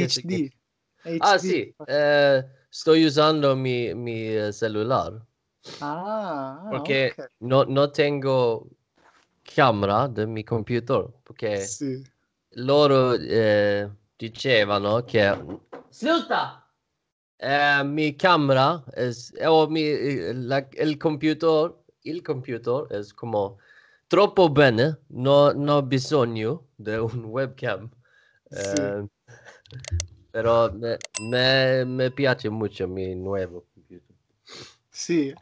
HD. HD. Ah sì, eh, sto usando mi, mio eh, cellulare. Ah, ah, perché okay. non no tengo camera del mio computer, perché sì. loro eh, dicevano che... Sluta! Eh, mi camera, è, eh, o mi, eh, la, il computer, il computer è come troppo bene, non ho no bisogno di un webcam. Sì. Eh, però mi piace molto il mio nuovo computer. Sì,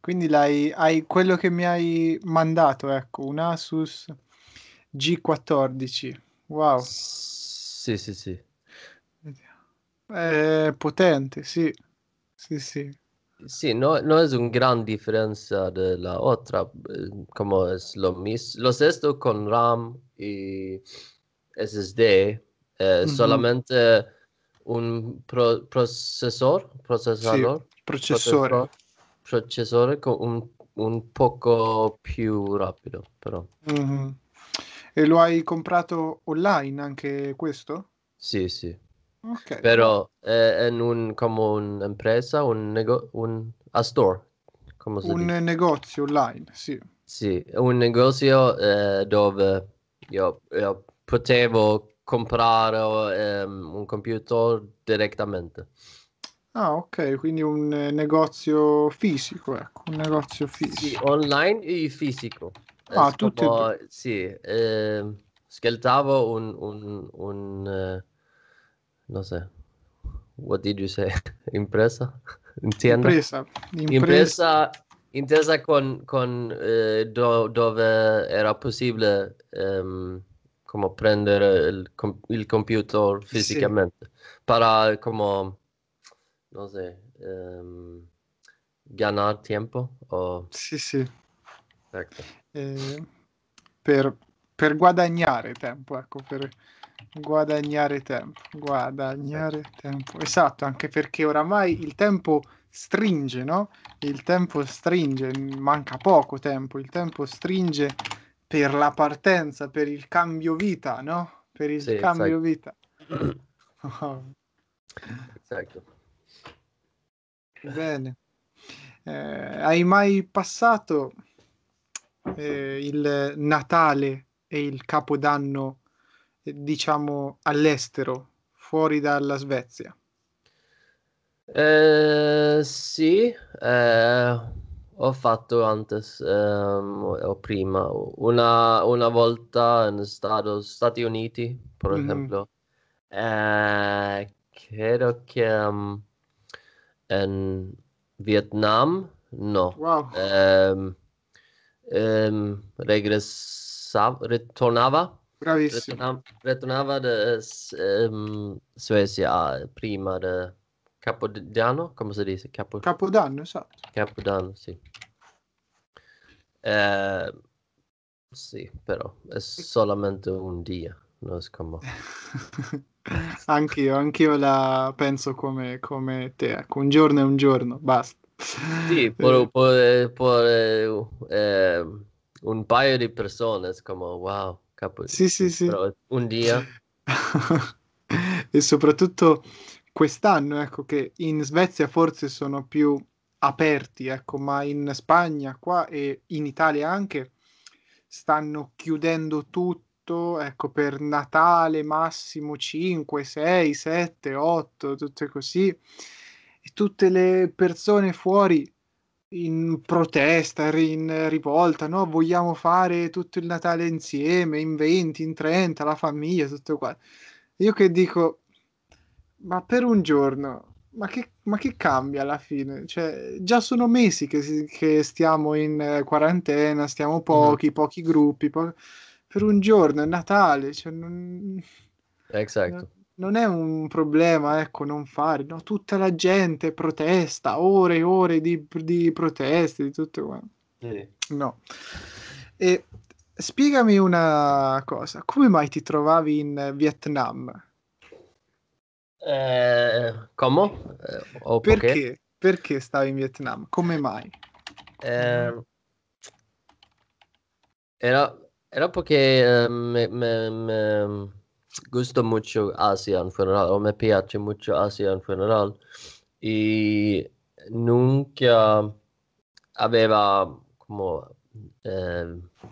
quindi hai quello che mi hai mandato, ecco, un Asus G14. Wow. Sì, sì, sì. È potente, sì. Sì, sì. Sì, no, no es una gran differenza de la eh, lo mismo, lo sexto con RAM e SSD, eh, mm-hmm. solamente un pro- processor, processor, sì, processore, processore con un, un, poco più rapido però. Mm-hmm. E lo hai comprato online anche questo? Sì, sì. Okay. Però è in un, come un'impresa, un, nego- un a store. Come si un dice? negozio online, sì. Sì, un negozio eh, dove io, io potevo comprare ehm, un computer direttamente. Ah, ok, quindi un eh, negozio fisico, ecco, un negozio fisico. Sì, online e fisico. Eh, ah, tutti e due. Sì, eh, sceltavo un, un, un eh, non so, what did you say? Impresa? Intenda? Impresa. Impresa. Intesa con, con eh, do, dove era possibile ehm, como prender el, el computer fisicamente sí. para como, no sé, um, ehm, ganar tiempo. O... Sì, sì. Ecco. Eh, per, per, guadagnare tempo, ecco, per guadagnare tempo, guadagnare ecco. tempo. Esatto, anche perché oramai il tempo stringe, no? Il tempo stringe, manca poco tempo, il tempo stringe per la partenza, per il cambio vita, no? Per il sì, cambio exacto. vita. Oh. Bene. Eh, hai mai passato eh, il Natale e il Capodanno, eh, diciamo, all'estero, fuori dalla Svezia? Eh, sì, eh, ho fatto antes ehm, o prima, una, una volta stato, Stati Uniti, per mm-hmm. eh, mm. esempio, E credo che um, in Vietnam, no, wow. eh, ehm, ehm ritornava. Bravissimo. Ritornava, da ehm, Svezia prima. De, Capodanno, come si dice? Capo... Capodanno, esatto. Capodanno, sì. Eh, sì, però è solamente un dia, non scommo. anch'io, anch'io la penso come, come te, ecco, un giorno è un giorno, basta. Sì, per, per, per eh, un paio di persone, come wow, capo. Sì, sì, sì. un dia. e soprattutto quest'anno, ecco, che in Svezia forse sono più aperti, ecco, ma in Spagna qua e in Italia anche stanno chiudendo tutto, ecco, per Natale massimo 5, 6, 7, 8, tutte così. E tutte le persone fuori in protesta, in rivolta, no? Vogliamo fare tutto il Natale insieme, in 20, in 30, la famiglia, tutto qua. Io che dico, ma per un giorno, ma che, ma che cambia alla fine? Cioè, già sono mesi che, che stiamo in eh, quarantena, stiamo mm. pochi, mm-hmm. pochi gruppi, po- per un giorno è Natale, cioè non... Esatto. Non è un problema, ecco, non fare, no? Tutta la gente protesta, ore e ore di, di proteste, di tutto quanto. Eh. No. E spiegami una cosa, come mai ti trovavi in Vietnam? Eh, come? Eh, perché? Poche? Perché stavi in Vietnam? Come mai? Eh, era, era perché eh, me, me, me gusto mucho Asia in generale, o mi piace molto Asia in generale, e non aveva come, ehm, eh,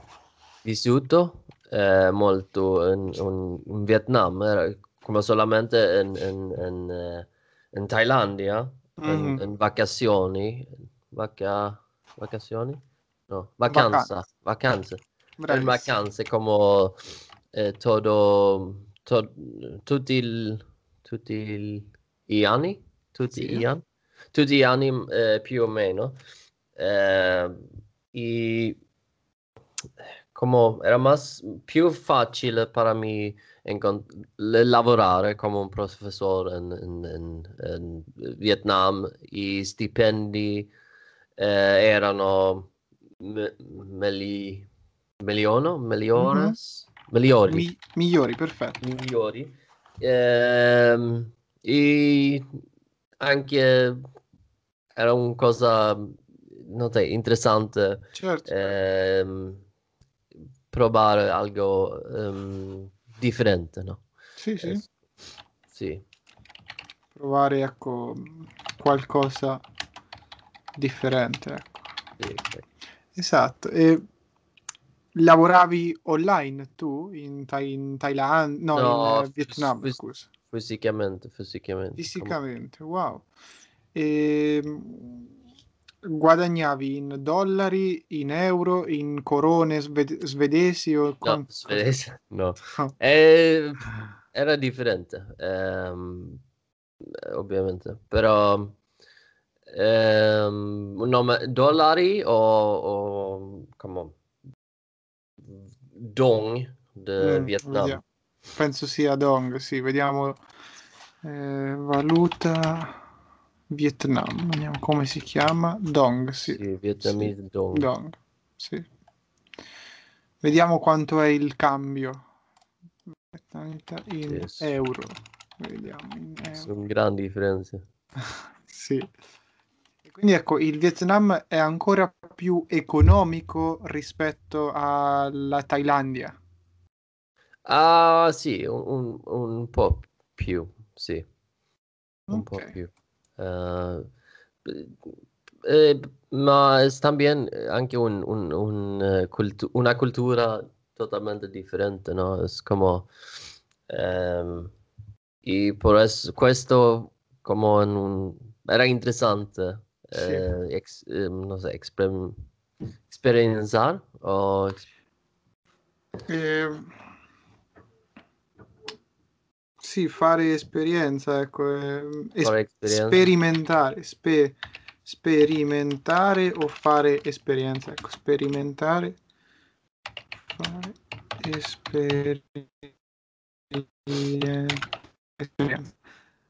vissuto molto in, in, in Vietnam, era come solamente in, en, en, en Thailandia, mm. en, en vacazioni, vaca, vacazioni? No, vacanza, vacanze, vacanza. In vacanze come eh, todo, to, tutti, il, tutti gli anni, tutti sì. gli anni, tutti gli anni eh, più o meno. Eh, e come era mas, più facile per me lavorare come un professore in, in, in, in Vietnam, i stipendi eh, erano me, meli, miliono, mm-hmm. migliori. Mi, migliori, perfetto. Migliori. Eh, e anche era una cosa so, interessante certo. eh, provare algo um, di frente, no? Sì, sì. Eh, sì. Provare, ecco, qualcosa differente, ecco. Sì, okay. Esatto. E lavoravi online tu in, Tha- in Thailandia? No, no, in eh, Vietnam, fis- scusa. Fisicamente, fisicamente. Fisicamente, wow. E ehm, guadagnavi in dollari, in euro, in corone sve- svedesi o... Con... No, svedese, no. no. Eh, era differente, ehm, ovviamente, però... Ehm, no, ma dollari o, o come on, Dong del mm, Vietnam. Vediamo. Penso sia Dong, sì, vediamo. Eh, valuta Vietnam, vediamo come si chiama, Dong, sì. sì Vietnamese sì. Dong. Dong. Sì. Vediamo quanto è il cambio. In yes. euro. Vediamo in euro. Sono grandi differenze. sì. Quindi ecco, il Vietnam è ancora più economico rispetto alla Thailandia. Ah, sì, un, un, un po' più, sì. Un okay. po' più. Eh, eh, ma è bien eh, anche un, un, un eh, cultu- una cultura totalmente differente, no? Es como, ehm, y por questo como en un, era interessante, sí. eh, ex, eh, no sé, exper- experimentar o... Exp- sì, fare esperienza, ecco, eh, es- fare esperienza. sperimentare, spe- sperimentare o fare esperienza, ecco, sperimentare, fare esperienza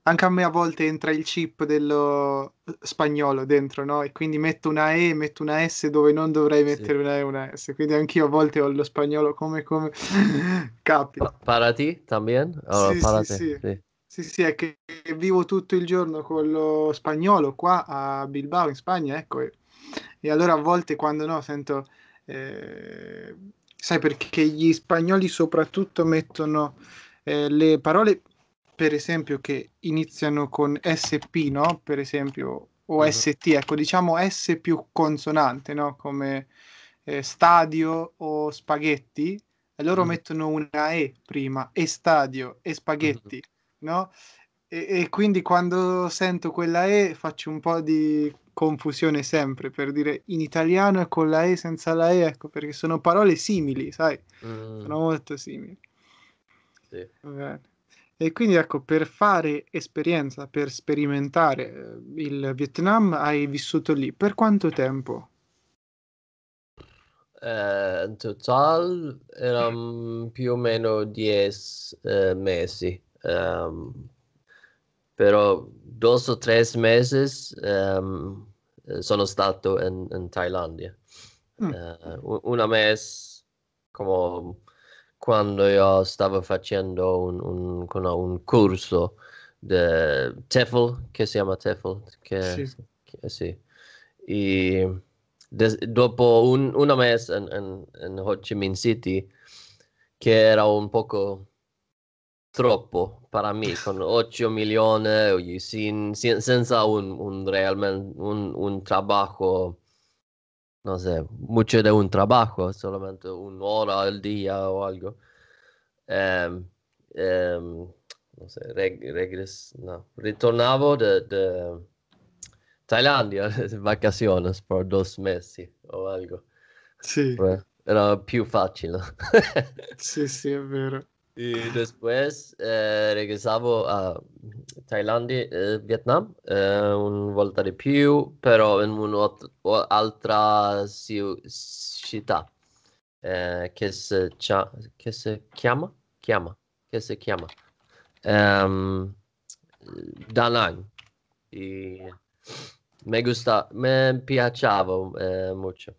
anche a me a volte entra il chip dello eh, spagnolo dentro, no? E quindi metto una E, metto una S dove non dovrei mettere sì. una E, una S. Quindi anch'io a volte ho lo spagnolo come, come... capita. Para ti, también? Oh, sì, para sì, sì, sì. Sì, sì, è che vivo tutto il giorno con lo spagnolo qua a Bilbao, in Spagna, ecco. E, e allora a volte quando no, sento... Eh, sai perché gli spagnoli soprattutto mettono eh, le parole per esempio, che iniziano con SP, no? Per esempio, o uh-huh. Mhm. ST, ecco, diciamo S più consonante, no? Come eh, stadio o spaghetti, e loro uh-huh. mettono una E prima, e stadio, e spaghetti, uh-huh. no? E, e quindi quando sento quella E faccio un po' di confusione sempre per dire in italiano è con la E senza la E, ecco perché sono parole simili, sai, mm. sono molto simili. Sì. Bene. E quindi ecco, per fare esperienza, per sperimentare eh, il Vietnam, hai vissuto lì per quanto tempo? Uh, in total erano più o meno dieci uh, eh, mesi, um, però due o tre mesi um, ehm, sono stato in, in Thailandia. Mm. Uh, un, una mese come quando io stavo facendo un, un, un corso di TEFL, che si chiama TEFL, che, sì. Che, sì. E des, dopo un, una messa in, in, in, Ho Chi Minh City, che era un poco troppo per me, con 8 milioni, sin, sen, senza un, un, realmente, un, un lavoro no sé, mucho de un trabajo, solamente una hora al día o algo. Um, um, no sé, reg regres, no. Retornaba de, de, Tailandia de vacaciones por dos meses o algo. Sì. Era più facile. sì, sì, è vero. Y después eh, regresavo a Thailandia, eh, Vietnam, eh, una volta di più, però in un'altra città eh, che, si, che si chiama, chiama, che si chiama um, Da Nang. E mi, gustava, mi piaceva eh, molto,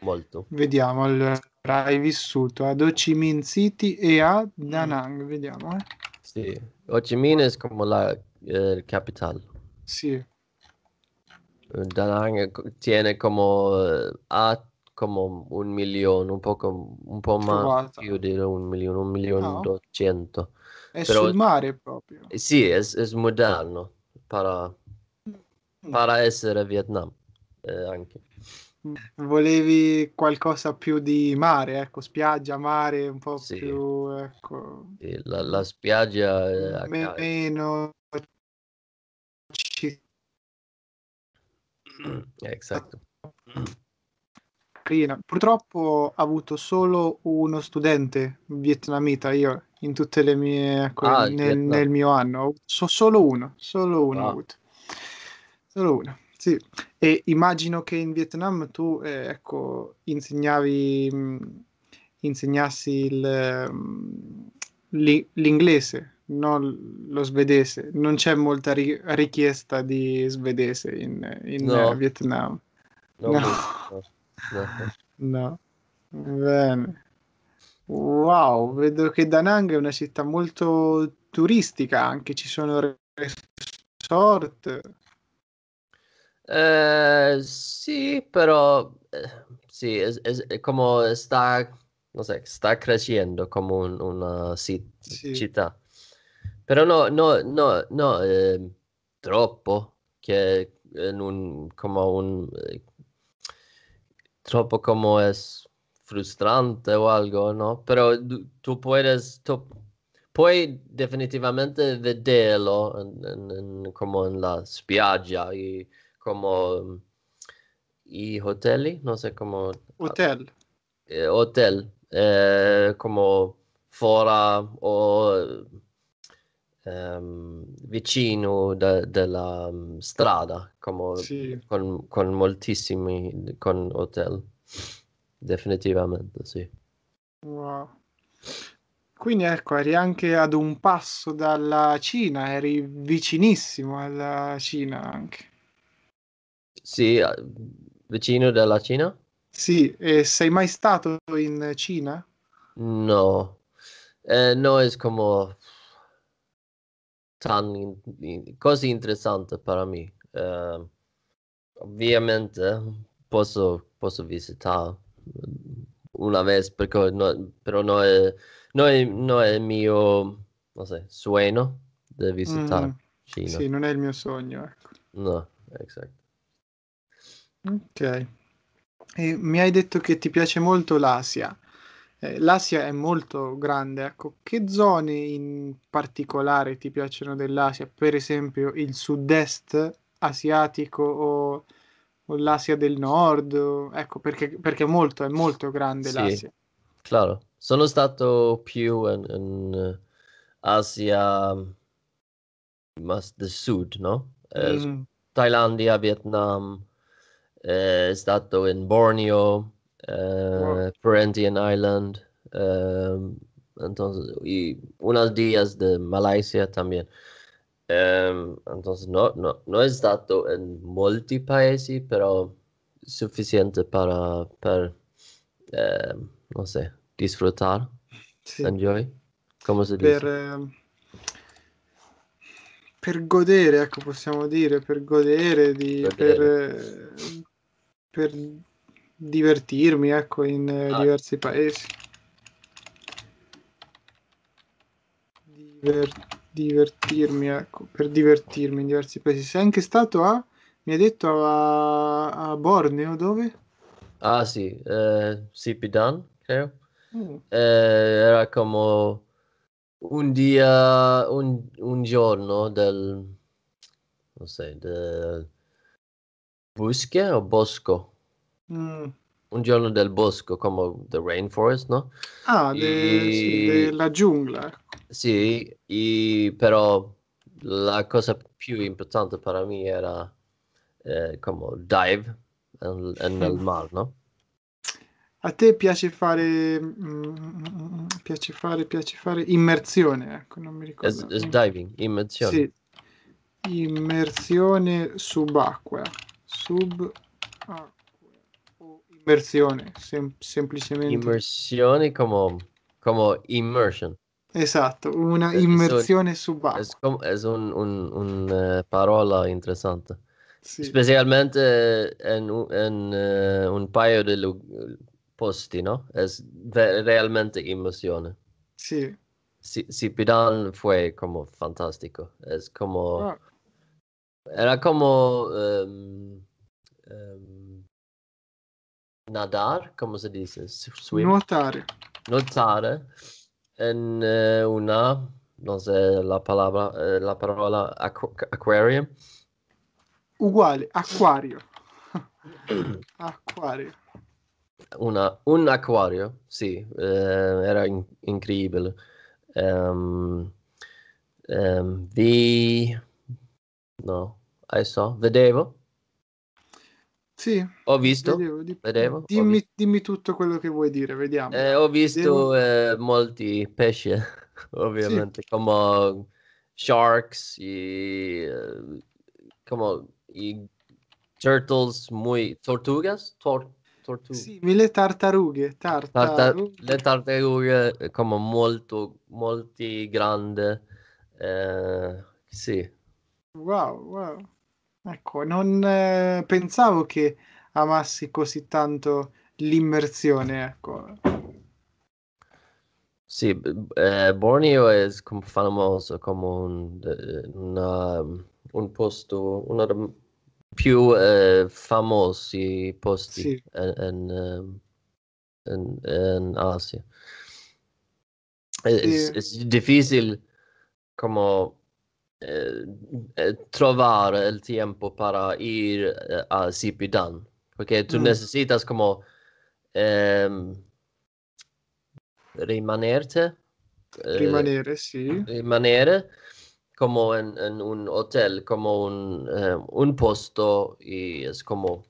molto. Vediamo allora avrai vissuto ad Ho Chi Minh City e a Da mm. Nang, vediamo. Eh. Sì, Ho Chi Minh è come la eh, capitale. Sì. Da Nang tiene come, eh, ha come un milione, un po', un po Trovata. più di un milione, un milione no. Ah. duecento. È Però, sul mare proprio. Eh, sì, è, è moderno, per mm. essere Vietnam eh, anche volevi qualcosa più di mare, ecco, spiaggia, mare, un po' sì. più, ecco... La, la spiaggia... Eh, M- meno... Esatto. Purtroppo ho avuto solo uno studente vietnamita io in tutte le mie ecco, ah, nel, nel, mio anno, so, solo uno, solo uno ah. ho avuto. Solo uno. Sì, e immagino che in Vietnam tu, eh, ecco, insegnavi, mh, mm, insegnassi il, mh, mm, li, l'inglese, non lo svedese. Non c'è molta ri- richiesta di svedese in, in no. Vietnam. No. No. no. Bene. Wow, vedo che Da Nang è una città molto turistica anche, ci sono resort. Eh, sí, pero eh, sí, es, eh, como está, no sé, está creciendo como una cita. Pero no, no, no, no, no troppo, que en un, como un, no como es frustrante o algo, ¿no? Pero tú puedes, tú puedes definitivamente no no no no como en la spiaggia y como y hotel, no sé cómo. Hotel. Eh, hotel, eh, como fuera o um, vicino de, della mm, strada, como sì. con, con moltissimi, con hotel. Definitivamente, sì. Wow. Quindi ecco, eri anche ad un passo dalla Cina, eri vicinissimo alla Cina anche. Sì, eh, vicino della Cina? Sì, e sei mai stato in Cina? No, eh, no, è come tan, così interessante per me. Eh, ovviamente posso, posso visitare una volta, perché no, però non è, non, è, non è il mio non so, sueño di visitare mm, Cina. Sì, non è il mio sogno. Ecco. No, esatto. Ok. E mi hai detto che ti piace molto l'Asia. Eh, L'Asia è molto grande, ecco, che zone in particolare ti piacciono dell'Asia? Per esempio il sud-est asiatico o, o l'Asia del nord? Ecco, perché, perché molto, è molto grande sì, l'Asia. Claro, sono stato più in, in Asia del sud, no? Eh, mm. Thailandia, Vietnam, eh, è stato in Borneo, eh, wow. Perentian Island, ehm, entonces, y unos días de Malaysia también. Um, entonces, no, no, no, he estado en molti paesi, però suficiente para, para ehm, non so, sé, disfrutar. Sì. Enjoy. Come si dice? Per, per godere, ecco, possiamo dire, per godere, di, godere. Per, eh, per divertirmi ecco, in eh, ah. diversi paesi. Diver- divertirmi, ecco, per divertirmi in diversi paesi. Sei anche stato a, mi hai detto, a, a Borneo, dove? Ah sì, eh, Sipidan, credo. Mm. Eh, era come un dia, un, un giorno del, non so, del Buske o Bosco? Mm. Un giorno del bosco, come The Rainforest, no? Ah, de, e... sì, della giungla. Ecco. Sì, e, però la cosa più importante per me era eh, come dive nel mare, no? A te piace fare, mm, mm, mm, piace fare, piace fare immersione, ecco, non mi ricordo. Es, diving, immersione. Sì. Immersione subacquea sub ah, o inversione, sem- semplicemente. Immersione come, como immersion. Esatto, una eh, immersione subacquea. Es, com- es un, un, un uh, parola interessante. Sì. Specialmente in, in uh, un paio di lu- posti, no? È ve- realmente immersione. Sì. Si, si pidan fue come fantastico. È come... Ah era como um, um, nadar, come si dice? Swim. Nuotare. Nuotare en eh, una, non so la palabra, eh, la parola aqu aquarium. Uguale, acquario. acquario. Una, un acquario, sì, eh, era in incredibile. Um, ehm, um, the... No, adesso vedevo. Sì. Ho visto. Vedevo, di... vedevo dimmi, visto. dimmi, tutto quello che vuoi dire, vediamo. Eh, ho visto eh, molti pesci, ovviamente, sì. come sharks, i, eh, come i turtles, muy, tortugas, Tor- tortug- Sì, mille tartarughe, tartarughe. Tartar- le tartarughe eh, come molto, molti grandi. Eh, sì. Wow, wow. Ecco, non eh, pensavo che amassi così tanto l'immersione, ecco. Sì, eh, Borneo è famoso come un, un, un posto, uno dei più eh, famosi posti sì. in, in, in, Asia. Sì. È, è difficile come Eh, eh, trovar el tiempo para ir eh, a Zipidán. Porque tú mm. necesitas como em, rimanerte remanerte. sí. Rimanere como en, un hotel, como un, un posto y es como...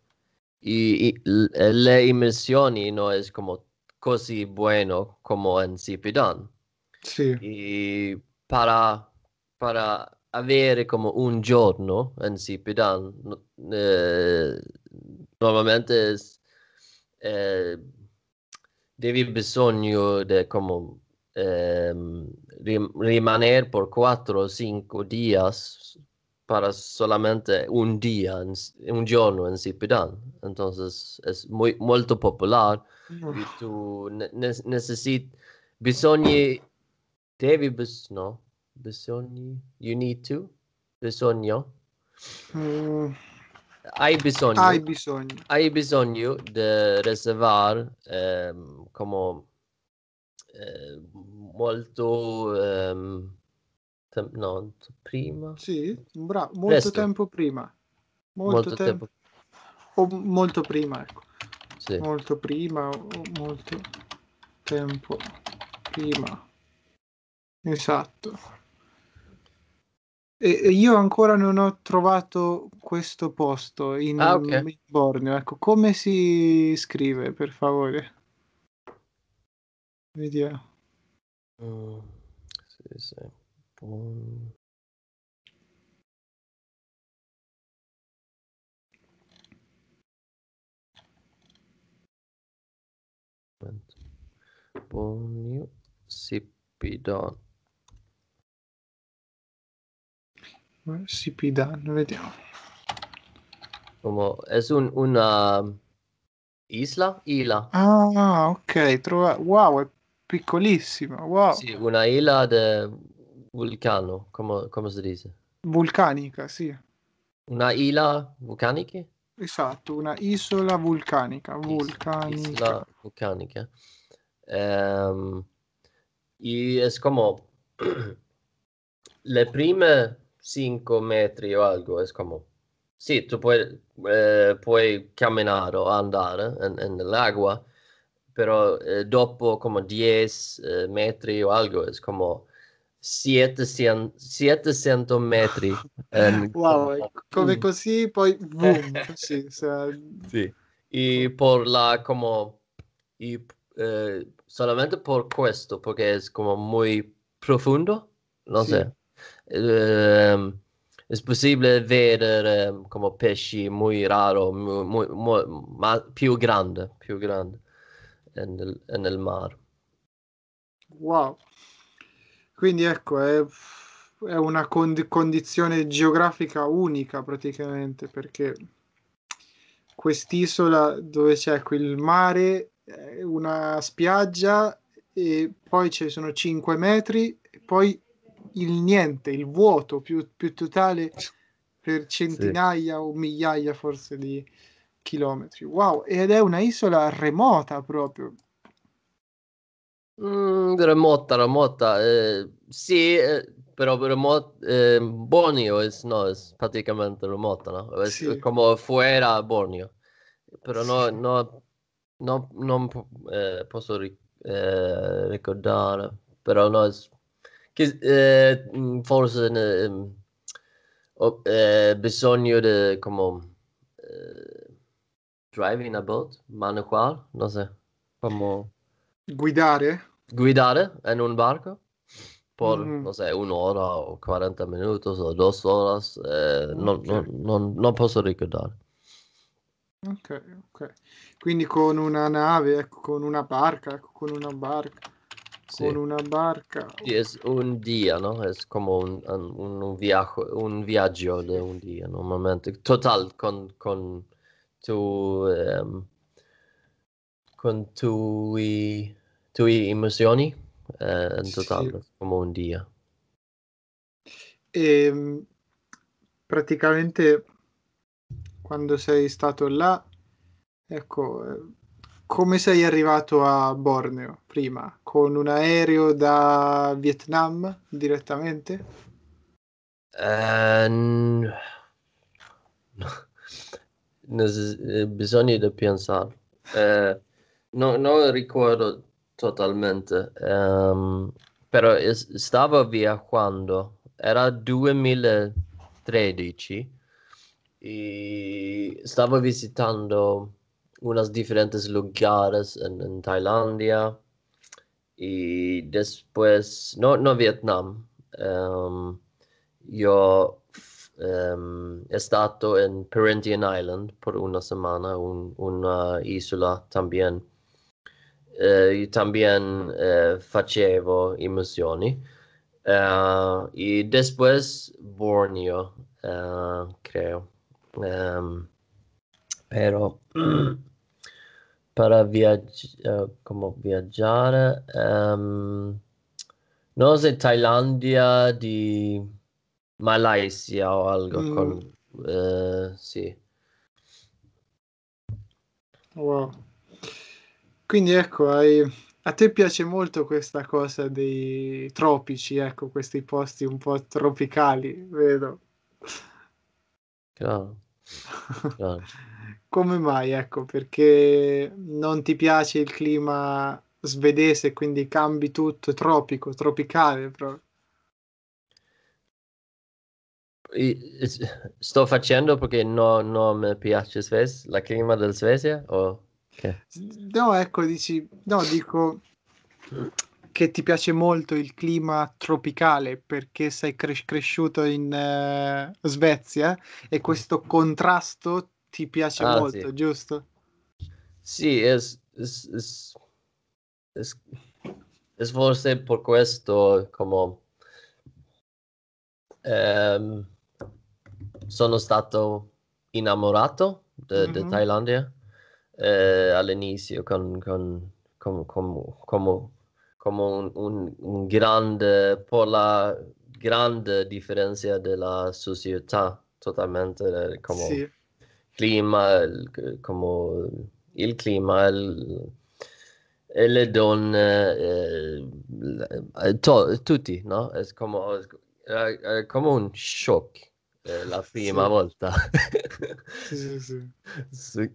Y, y la inmersión no es como così bueno como en Zipidán. Sí. Y para, para avere come un giorno, anzi più eh, normalmente eh, devi bisogno di come eh, rimanere per 4 o 5 días para solamente un día, un giorno en Cipidán. Entonces es muy, molto popular y mm. tu ne necesitas, bisogna, devi, no, bisogni. You need to. Bisogno. Mm. Hai bisogno. Hai bisogno. Hai bisogno di reservar um, como eh, molto um, tem- no, prima. Sì, bra- molto Presto. tempo prima. Molto, molto tempo. tempo. O molto prima, ecco. Sì. Molto prima o molto tempo prima. Esatto. E io ancora non ho trovato questo posto in, ah, okay. Borneo. Ecco, come si scrive, per favore? Vediamo. Mm, sì, sì. Bon... Bonio Sipidon SCP danno, vediamo. Como, es un, una isla? Isla. Ah, ok, trova... wow, è piccolissima, wow. Sì, una isla del vulcano, come, come si dice? Vulcanica, sì. Una isla vulcanica? Esatto, una isola vulcanica. Vulcanica. Isla vulcanica. Um, ehm, y es come... le prime 5 metri o algo, es como, sí, tú puedes, eh, puedes caminar o andar en, en el agua, pero eh, dopo como 10 eh, metri o algo, es como 700, 700 metri. En, wow, como, come così, poi boom, così. Cioè... Sì, e por la como, y, eh, solamente por questo, porque es como muy profundo, no sí. sé è ehm, possibile vedere come pesci molto raro, ma più grande, più grande nel, nel mare. Wow. Quindi ecco, è, è una cond- condizione geografica unica praticamente perché quest'isola dove c'è il mare, eh, una spiaggia e poi ci sono 5 metri, poi il niente, il vuoto più, più totale per centinaia sì. o migliaia forse di chilometri. Wow, ed è una isola remota proprio. Mm, remota, remota. Eh, sì, eh, però remota, eh, Borneo è, no, praticamente remota, no? È sì. come fuera Borneo. Però sì. no, no non eh, posso eh, ricordare, però no, eh, mm, forse ne, ehm, ho eh, bisogno di come eh, driving a boat, manual, non so. Come... Guidare? Guidare in un barco per mm mm-hmm. non so, un'ora o 40 minuti o due ore, eh, non, okay. non, non, non posso ricordare. Ok, ok. Quindi con una nave, ecco, con una barca, ecco, con una barca. Sí. Con una barca. Es un día, ¿no? È come un, un, un viaje, un viaggio di un día, normalmente. Total, con, con tu. Um, con tu, y, tu y emozioni eh, in totale, sì. come un dia. E, ehm, praticamente quando sei stato là, ecco, eh, come sei arrivato a Borneo? prima? Con un aereo da Vietnam direttamente? Um... bisogna pensare. Eh, no, non ricordo totalmente, um, però es- stavo viaggiando, era 2013 e stavo visitando unas differenti lugares in, in Thailandia y después, no, no Vietnam, em, yo em, he estado en Perindian Island por una semana, una isla también. Eh, y también eh, facevo eh, y después Borneo, creo. Em, pero para eh, viaggiar, como viajar. Um, ehm, no sé, Thailandia de Malasia o algo. Mm. Con, uh, sì. Wow. Quindi ecco, hai... a te piace molto questa cosa dei tropici, ecco, questi posti un po' tropicali, vedo. Claro. claro. Come mai? Ecco, perché non ti piace il clima svedese, quindi cambi tutto, tropico, tropicale proprio. Sto facendo perché no, non mi piace Sves, la clima del Svezia? O... Okay. No, ecco, dici, no, dico che ti piace molto il clima tropicale perché sei cres- cresciuto in eh, Svezia e mm. questo contrasto ti piace ah, molto, sì. giusto? Sì, è, è, forse per questo come ehm, sono stato innamorato di mm-hmm. Thailandia eh, all'inizio con, con, con, con come un, un, un, grande per la grande differenza della società totalmente eh, come sì clima, el, como il clima, el, le donne, eh, to, tutti, no? È come, è come un shock eh, la prima sì. volta. Sì, sì,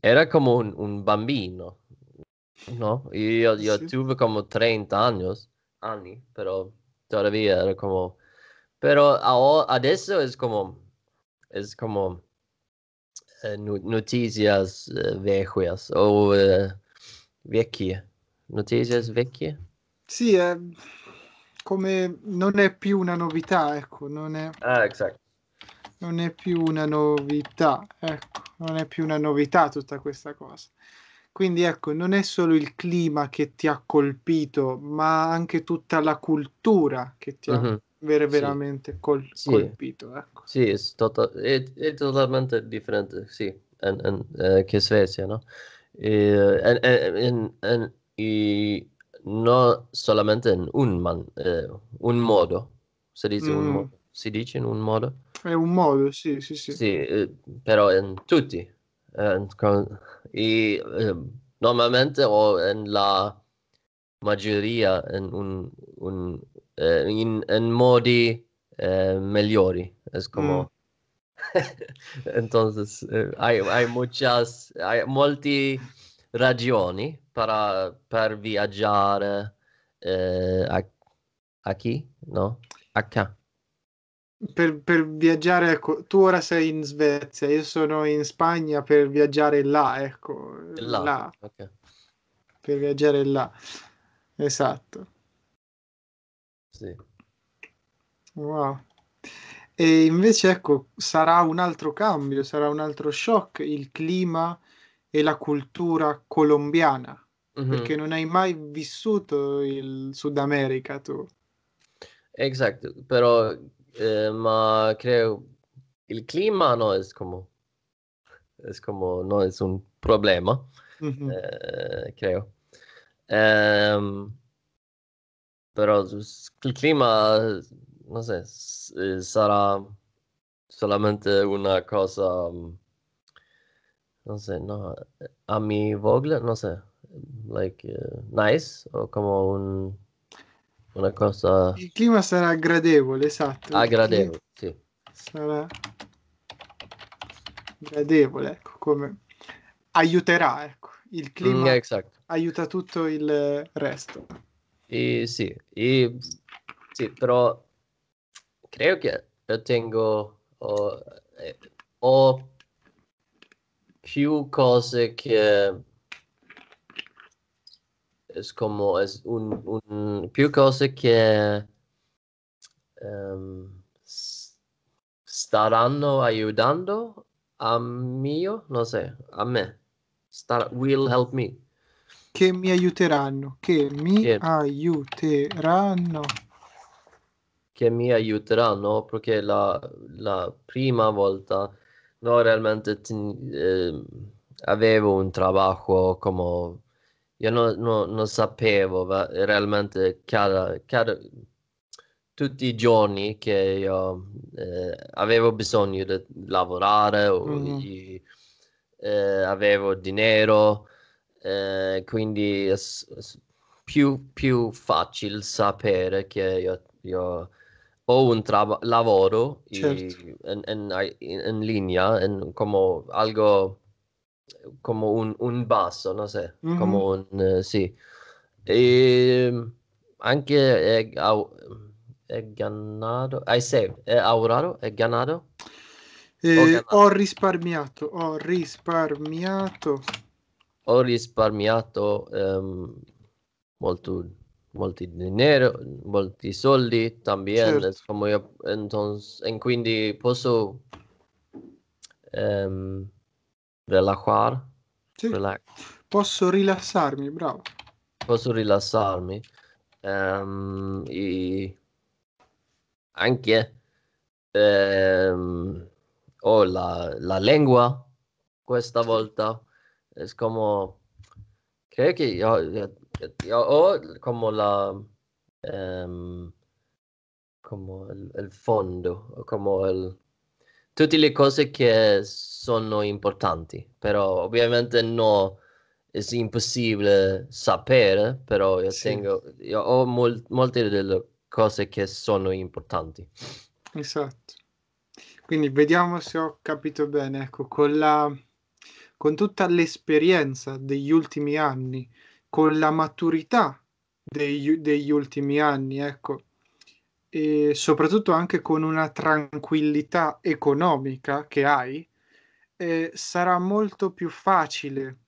Era come un, un, bambino, no? Io, io tuve come 30 anni, anni, però todavía era come però adesso è come... È come... Eh, notícias eh, viejas ou eh, vecchie. notizias vecchie? Sì, è come non è più una novità, ecco, non è Ah, esatto. Non è più una novità, ecco, non è più una novità tutta questa cosa. Quindi ecco, non è solo il clima che ti ha colpito, ma anche tutta la cultura che ti uh-huh. ha mm-hmm ver- veramente col- sì. colpito. Ecco. Sì, è, to- è, è, totalmente differente, sì, and, and, uh, che Svezia, no? E, and, and, e non solamente in un, man- eh, un modo, si dice, mm. un mo- si dice in un modo? È un modo, sì, sì, sì. sì eh, però in tutti. Eh, con- e, eh, normalmente o nella maggioria in un, un eh, in, en modi eh, migliori. Es como... Mm. Entonces, eh, hay, hay, muchas, hay molti ragioni para, per viaggiare eh, a, a chi? No? A ca. Per, per, viaggiare, ecco, tu ora sei in Svezia, io sono in Spagna per viaggiare là, ecco, là, là. Okay. per viaggiare là, esatto. Sì. Wow. E invece ecco, sarà un altro cambio, sarà un altro shock il clima e la cultura colombiana, mm-hmm. perché non hai mai vissuto il Sud America tu. Esatto, però eh, ma credo il clima no è come es como no es un problema, mm-hmm. eh, creo. Um, però il clima, non so, eh, sarà solamente una cosa, mm, non so, no, a amivogle, non so, like uh, nice o come un, una cosa... Il clima sarà gradevole, esatto. Ah, gradevole, sì. Sarà gradevole, ecco, come aiuterà, ecco, il clima mm, exactly. aiuta tutto il resto. Y sí, y, sí, pero creo que yo tengo o, eh, o più que es como es un, un più que em, estarán ayudando a mí, no sé, a me. Star, will help me. che mi aiuteranno, che mi che... aiuteranno. Che mi aiuteranno perché la, la prima volta no, realmente ten, eh, avevo un lavoro come... Io non, no, no sapevo ma realmente cada, cada, tutti i giorni che io eh, avevo bisogno di lavorare, mm-hmm. e, eh, avevo dinero eh, quindi è più, più, facile sapere che io, io ho un traba- lavoro certo. in, in, in, in, linea, come algo, come un, un basso, no sé, mm-hmm. come un, eh, sì. E mm, anche è, è ganado, hai sei, è aurato, è ganado? Eh, ho, ho risparmiato, ho risparmiato ho risparmiato um, molto, molto dinero, molti soldi también, certo. como yo, entonces, en quindi posso um, ehm, relajare. Sì. Relax. Posso rilassarmi, bravo. Posso rilassarmi. Um, e anche um, ho la, la lingua questa volta es como, creo que yo, yo, yo como la, um, como el, el, fondo, como el, tutte le cose che sono importanti, però ovviamente no, è impossibile sapere, però io, sì. tengo, io ho mol, molte delle cose che sono importanti. Esatto. Quindi vediamo se ho capito bene, ecco, con la con tutta l'esperienza degli ultimi anni, con la maturità degli, degli ultimi anni, ecco, e soprattutto anche con una tranquillità economica che hai, eh, sarà molto più facile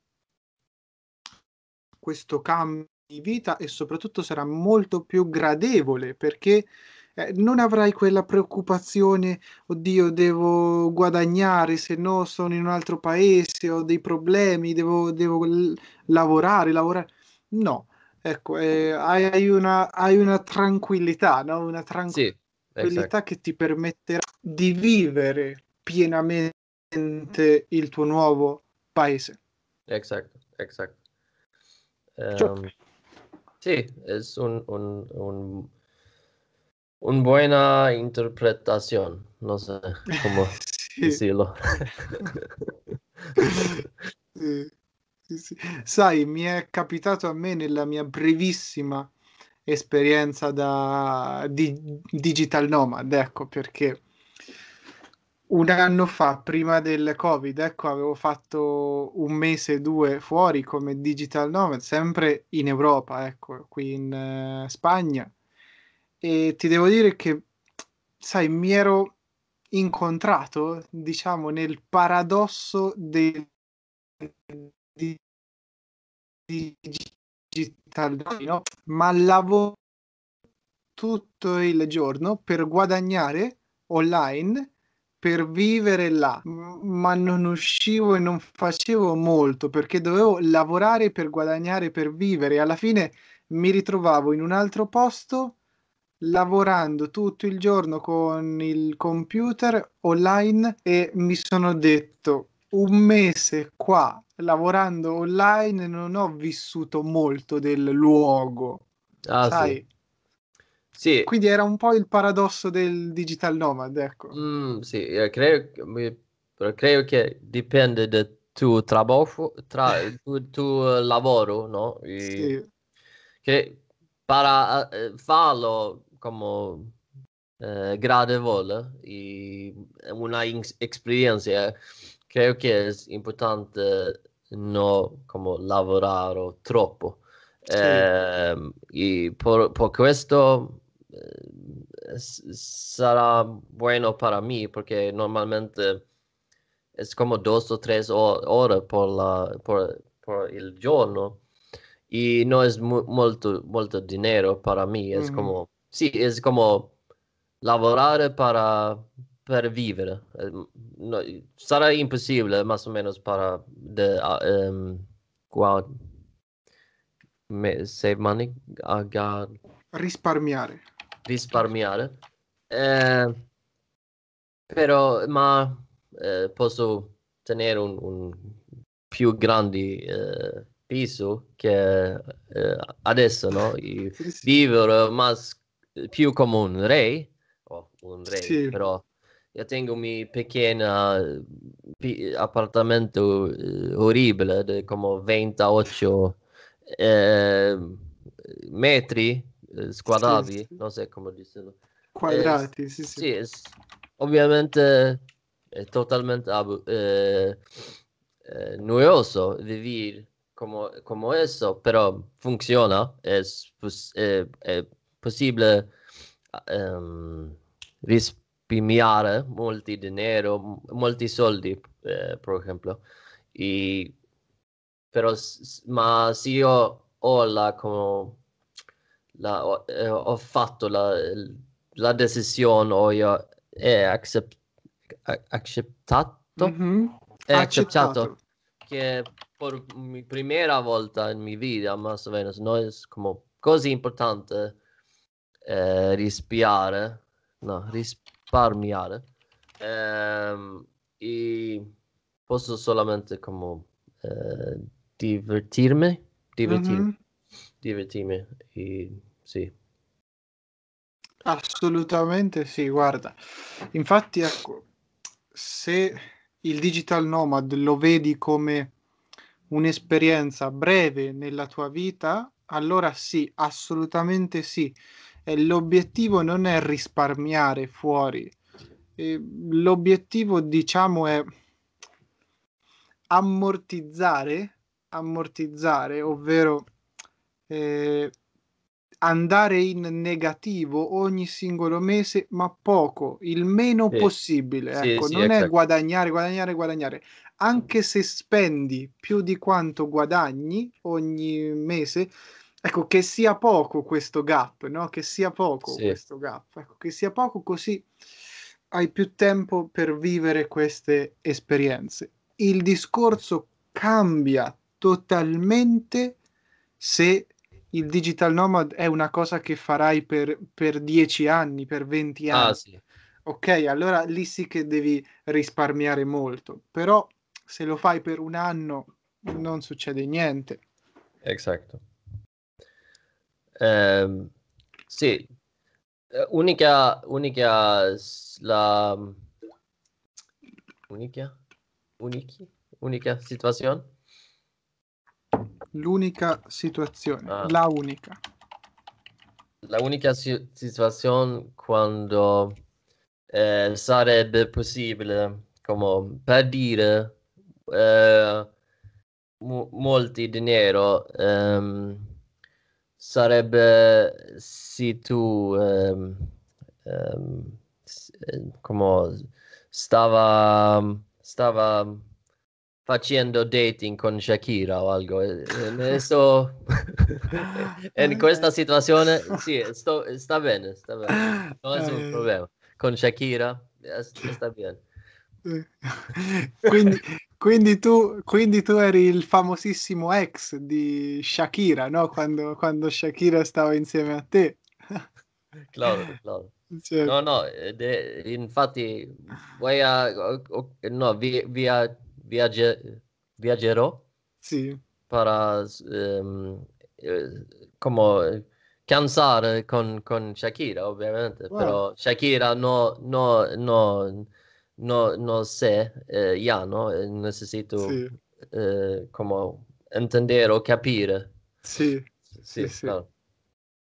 questo cambio di vita e soprattutto sarà molto più gradevole perché eh, non avrai quella preoccupazione, oddio, devo guadagnare, se no sono in un altro paese, ho dei problemi, devo, devo lavorare, lavorare. No, ecco, eh, hai, una, hai, una, tranquillità, no? una tranquillità sì, esatto. che ti permetterà di vivere pienamente il tuo nuovo paese. Esatto, esatto. Um, ehm, sí, es un, un, un una buena interpretación, no sé cómo sí. decirlo. Sì, sì, sì. Sai, mi è capitato a me nella mia brevissima esperienza da di, digital nomad, ecco perché un anno fa, prima del Covid, ecco, avevo fatto un mese, due fuori come digital nomad, sempre in Europa, ecco, qui in eh, Spagna e ti devo dire che, sai, mi ero incontrato, diciamo, nel paradosso del di, di, digital, no? ma lavoro tutto il giorno per guadagnare online per vivere là, ma non uscivo e non facevo molto perché dovevo lavorare per guadagnare per vivere. Alla fine mi ritrovavo in un altro posto lavorando tutto il giorno con il computer online e mi sono detto un mese qua lavorando online non ho vissuto molto del luogo. Ah, sai? Sì. sì. Quindi era un po' il paradosso del digital nomad, ecco. Mm, sì, eh, credo, eh, credo che dipende da tuo trabajo, tra, tu, tu lavoro, no? E sì. Che per eh, farlo como eh, y una experiencia. Creo que es importante no como Trabajar troppo. Em, y por, por esto eh, será bueno para mí porque normalmente es como dos o tres horas por, la, el giorno y no es Mucho molto, dinero para mí, es como sí, es como laborar para, para vivir. Eh, no, será imposible más o menos para de um, ehm, guard, me, save money, agar, risparmiare. Risparmiare. Eh, però, ma eh, posso tenere un, un più grande eh, piso che eh, adesso, no? Vivere, ma più come un re, oh, un re sì. però io tengo mi pequeño appartamento eh, orribile di come 28 eh, metri eh, squadrati, sì, non so come dirlo. Quadrati, eh, sì, sì. È, ovviamente è totalmente eh, eh, noioso vivere come, questo, però funziona, è, è, è possibile ehm, risparmiare molti denaro, molti soldi, eh, per esempio. E, però, ma se io ho, la, come, la, eh, ho fatto la, la decisione o io è accept, accettato, mm-hmm. è accettato. che per la prima volta in mia vita, ma meno, non è come così importante eh, rispiare, no, risparmiare, ehm, e posso solamente come eh, divertirmi, mhm. divertirmi, mm-hmm. divertirmi, e, sì. Assolutamente sì, guarda, infatti ecco, se il digital nomad lo vedi come un'esperienza breve nella tua vita, allora sì, assolutamente sì l'obiettivo non è risparmiare fuori, l'obiettivo diciamo è ammortizzare, ammortizzare ovvero eh, andare in negativo ogni singolo mese, ma poco, il meno sì. possibile. Ecco, sì, sì, non è guadagnare, guadagnare, guadagnare. Anche se spendi più di quanto guadagni ogni mese, Ecco, che sia poco questo gap, no? Che sia poco sì. questo gap. Ecco, che sia poco così hai più tempo per vivere queste esperienze. Il discorso cambia totalmente se il digital nomad è una cosa che farai per, per 10 anni, per 20 ah, anni. Ah, sì. Ok, allora lì sì che devi risparmiare molto, però se lo fai per un anno non succede niente. Esatto. Ehm, eh, sì, unica, unica, la, unica, unica, unica situazione? L'unica situazione, ah. la unica. La unica si- situazione quando eh, sarebbe possibile, come per dire, eh, m- molti denaro. Ehm, sarebbe se tu um, um, come stava stava facendo dating con Shakira o algo Adesso, eh, eh, in questa situazione sì sto, sta bene sta bene non è un problema con Shakira eh, sta bene quindi quindi tu, quindi tu, eri il famosissimo ex di Shakira, no? Quando, quando Shakira stava insieme a te. Claro, claro. Certo. Cioè no, no, de, infatti vai a, no, via, via, viagge, viaggerò sì. per um, eh, come cantare con, con Shakira, ovviamente, wow. però Shakira no, no, no no, no sé, eh, ya, ¿no? Eh, necesito sí. eh, como entender o capire. Sì, sì, sì. Claro.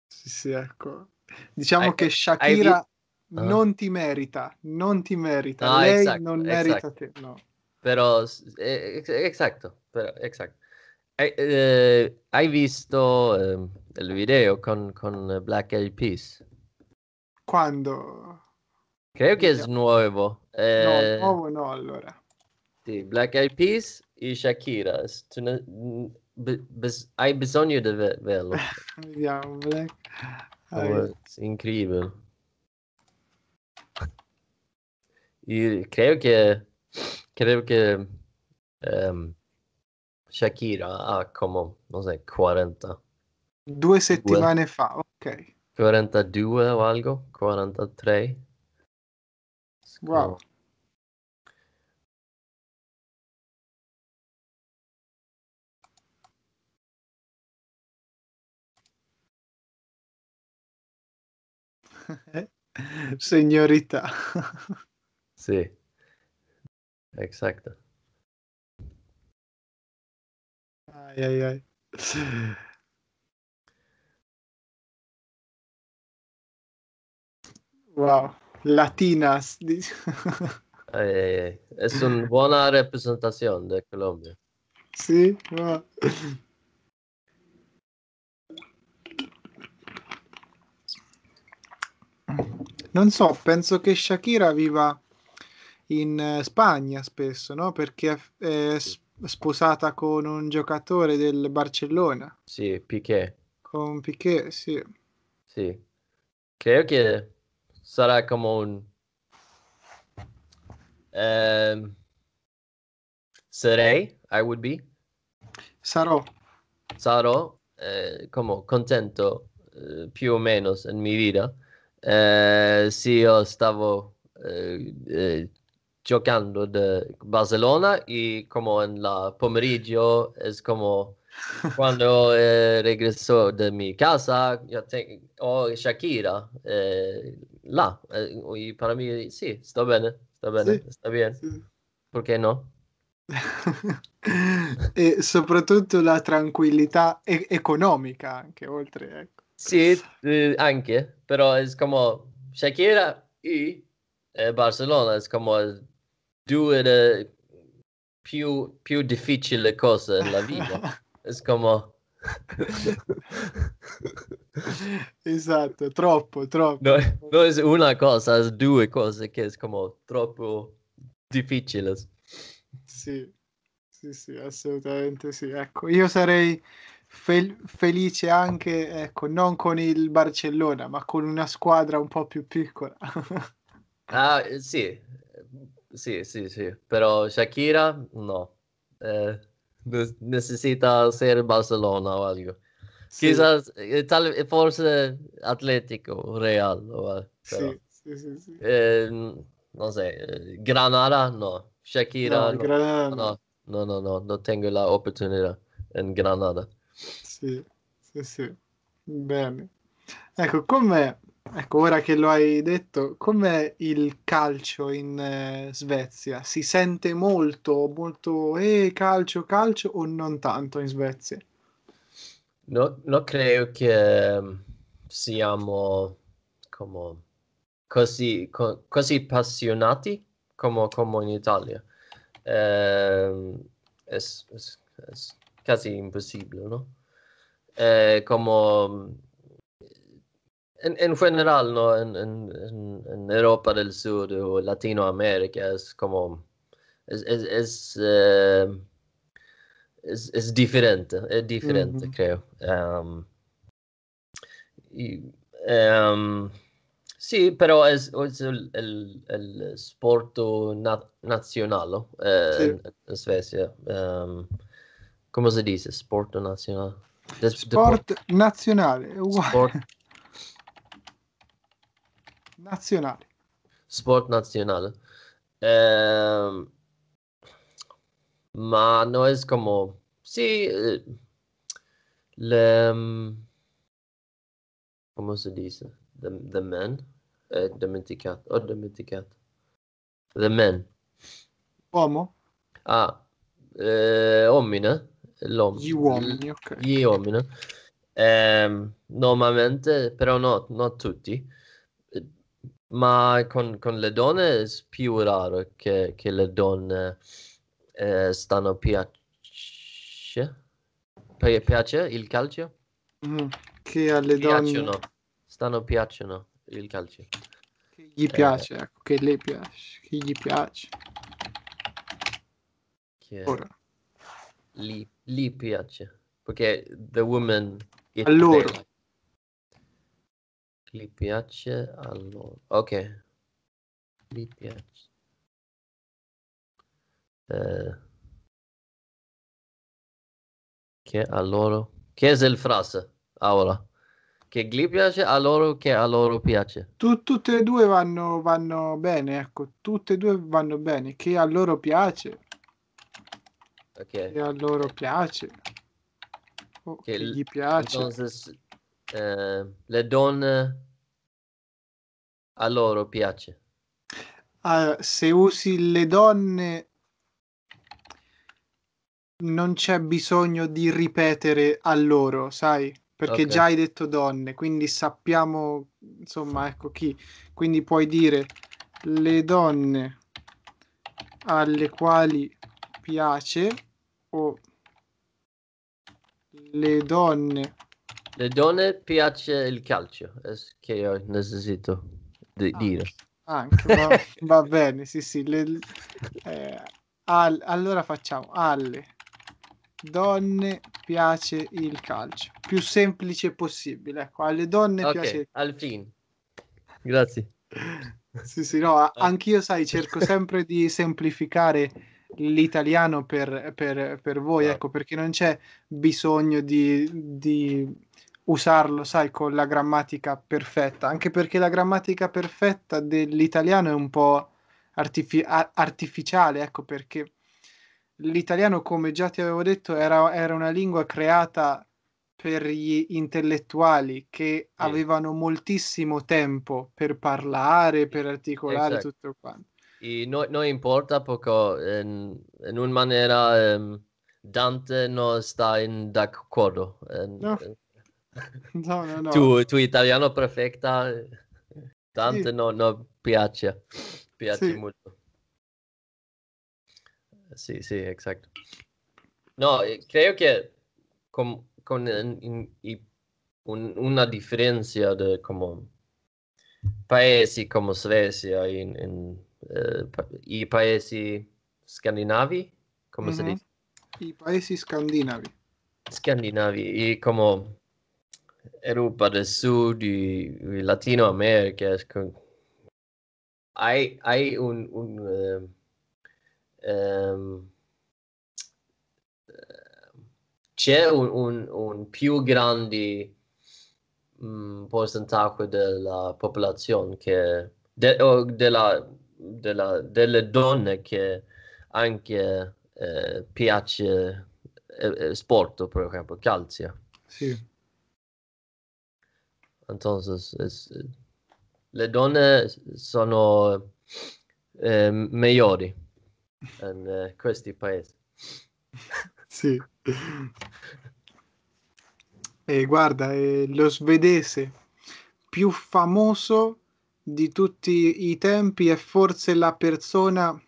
Sì, sì, ecco. Diciamo I, che Shakira vi... uh-huh. non ti merita, non ti merita, no, ah, lei exacto, non merita exacto. te, no. Però, eh, esatto, però, esatto. Eh, eh, hai visto ehm, il video con, con Black Eyed Peas? Quando? Creo che è nuovo. Eh, no, nuovo no, allora. Sì, Black Eyed Peas e Shakira. hai bisogno di vederlo. Vediamo, Black. Oh, eh, incredibile. Io credo che, credo che um, Shakira ha come, non so, 40. Due settimane Due. fa, ok. 42 o algo, 43. Wow. Ecco. Signorita. sì, esatto. Ai, ai, ai. Wow latinas. eh, es una buena representación de Colombia. Sí. Non so, penso che Shakira viva in eh, Spagna spesso, no? Perché è sposata con un giocatore del Barcellona. Sì, Piquet. Con Piquet, sì. Sì. Credo che será como un em, seré, I would be. Sarò. Sarò eh, como contento más eh, più o menos, en mi vida eh, si yo estaba jugando de Barcelona y como en la pomeriggio es como quando eh, regresó de mi casa, yo te, oh, Shakira, eh, la, eh, y para mí sí, está bien, está bien, sì. está bien. Sì. Perché no? e soprattutto la tranquillità e- economica anche oltre. Ecco. Sì, eh, anche, però è come Shakira e eh, Barcellona, è come due più, più difficili cose nella vita. Es como... esatto, troppo, troppo. No, no, è una cosa, è due cose che è come troppo difficile. Sì, sì, sì, assolutamente sì. Ecco, io sarei fel- felice anche, ecco, non con il Barcellona, ma con una squadra un po' più piccola. ah, sì, sì, sì, sì, però Shakira no. Eh necesita ser Barcelona o algo. Sí. Quizás, tal vez, forse Atlético, Real. O, pero, sí, sí, sí. Eh, no sé, Granada, no. Shakira, no, Granada. no. No, no, no, no tengo la oportunidad en Granada. Sì, sì, sì. Bene. Ecco, come Ecco, ora che lo hai detto, com'è il calcio in eh, Svezia? Si sente molto, molto eh, calcio, calcio o non tanto in Svezia? Non no creo che ehm, siamo como, così, co- così appassionati come, come in Italia. Eh, è, è, è, quasi impossibile, no? Eh, come en, en general, no, en, en, en, Europa del Sur o Latinoamérica es como, es, es, es, eh, es, es, diferente, es diferente mm mm-hmm. creo. Um, ehm, y, um, ehm, sì, però è, il, sporto na- nazionale eh, sì. in Svezia. Um, come si dice? Sport nazionale? De- sport deport- nazionale, uguale. Sport Nazionale. Sport nazionale. Eh, ma no es como. Sí. Eh, Le, ¿Cómo se dice? The, the men. Eh, dimenticato. Ho oh, dimenticato. The men. Uomo? Ah. Eh, omine. Eh? L'om- gli uomini, ok. Gli uomini. Eh, normalmente, però no, non tutti ma con, con le donne è più raro che, che le donne eh, stanno piace perché piace il calcio mm, che alle piacciono. donne stanno piacciono il calcio che gli eh, piace ecco che le piace che gli piace che ora li, gli piace perché the woman allora gli piace allora ok gli piace eh, che a loro che è il frase ora che gli piace a loro che a loro piace tu, tutte e due vanno, vanno bene ecco tutte e due vanno bene che a loro piace ok che a loro piace oh, che, che gli piace entonces, eh, le donne a loro piace? Allora, ah, se usi le donne non c'è bisogno di ripetere a loro, sai? Perché okay. già hai detto donne, quindi sappiamo, insomma, ecco chi. Quindi puoi dire le donne alle quali piace o le donne. Le donne piace il calcio, è che io necessito d- ah, dire. Anche, va, va, bene, sì, sì. Le, eh, al, allora facciamo, alle donne piace il calcio, più semplice possibile. Ecco, alle donne okay, piace... Al fin. Grazie. sì, sì, no, anch'io, sai, cerco sempre di semplificare l'italiano per, per, per voi, ecco, perché non c'è bisogno di, di usarlo, sai, con la grammatica perfetta, anche perché la grammatica perfetta dell'italiano è un po' artifi- artificiale, ecco perché l'italiano, come già ti avevo detto, era, era una lingua creata per gli intellettuali che sì. avevano moltissimo tempo per parlare, per articolare esatto. tutto quanto. E non importa perché in, in una maniera um, Dante non sta d'accordo. Ehm, no. Ehm, No, no, no. Tu, tu italiano perfetta, tanto sì. non no, piace, piace sì. molto. Sì, sì, esatto. No, credo che con, con in, in, un, una differenza di come paesi come Svezia in, in eh, i paesi scandinavi, come mm-hmm. si dice? I paesi scandinavi. Scandinavi, e come Europa del Sud, di Latino America, hai, hai un, un um, um, c'è un, un, un, più grande um, mm, percentuale della popolazione che de, o della, della, delle donne che anche eh, piace eh, eh sport, per esempio calcio. Sì. Entonces, es, le donne sono eh, migliori in eh, questi paesi. sì. E guarda, è eh, lo svedese più famoso di tutti i tempi è forse la persona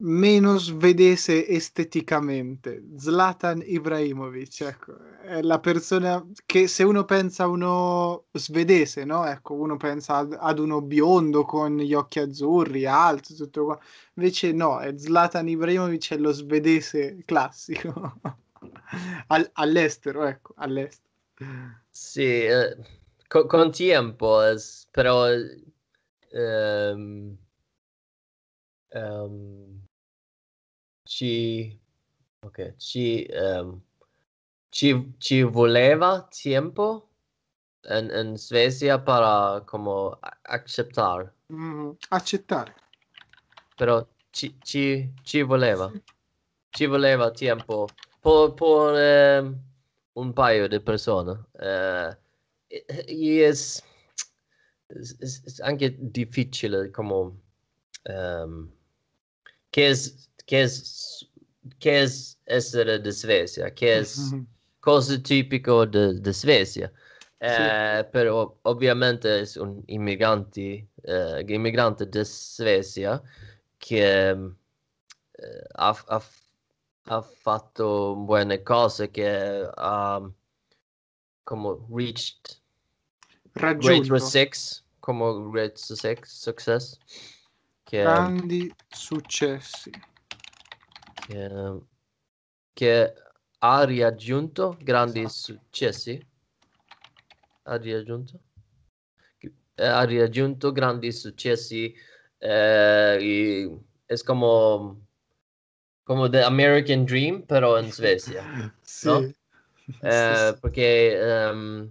meno svedese esteticamente. Zlatan Ibrahimovic, ecco, è la persona che se uno pensa a uno svedese, no? Ecco, uno pensa ad, ad uno biondo con gli occhi azzurri, alto, tutto qua. Invece no, è Zlatan Ibrahimovic è lo svedese classico. All, all'estero, ecco, all'estero. Sì, eh, con, con tempo, però... Ehm, um, ci, okay, ci, um, ci, ci, voleva tempo en, in Svezia para eh, come aceptar. Mm, accettare. Però ci, ci, ci voleva. Ci voleva tempo per, per um, ehm, un paio di persone. Uh, eh, yes, anche difficile come... Um, che es, che è, che è essere di Svezia, che è mm-hmm. cosa tipica di Svezia. Eh, sì. Però ovviamente sono immigranti, eh, immigranti di Svezia che eh, ha, ha, ha, fatto buone cose, che ha come reached raggiunto Great 6 come Great 6 success grandi successi eh, che ha raggiunto grandi esatto. successi. Ha raggiunto, eh, ha raggiunto grandi successi. Eh, è come, come The American Dream, però in Svezia. sì. No? Eh, Perché um,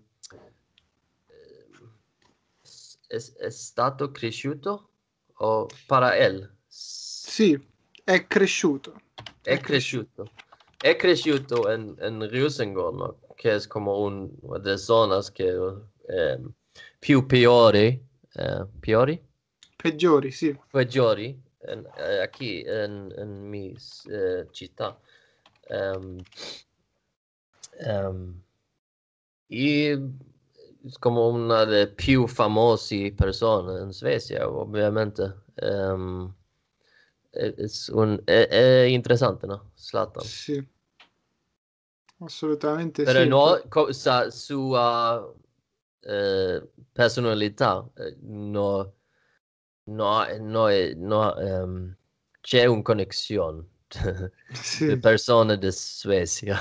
è, è, stato cresciuto o oh, para el? Sì, è cresciuto. è cresciuto. È cresciuto en, en Rosengård che come un delle zone che eh, più piori, eh, piori? Peggiori, sì. Peggiori en, eh, qui in, in mia eh, città. Um, um, i, come una delle più famose persone in Svezia, ovviamente. Um, ehm, es un eh, eh, eh, eh interesante, Zlatan. Sí. Assolutamente Però sì. no, cosa sua eh, personalità no, no, no, no um, c'è una connessione sì. di persone di Svezia.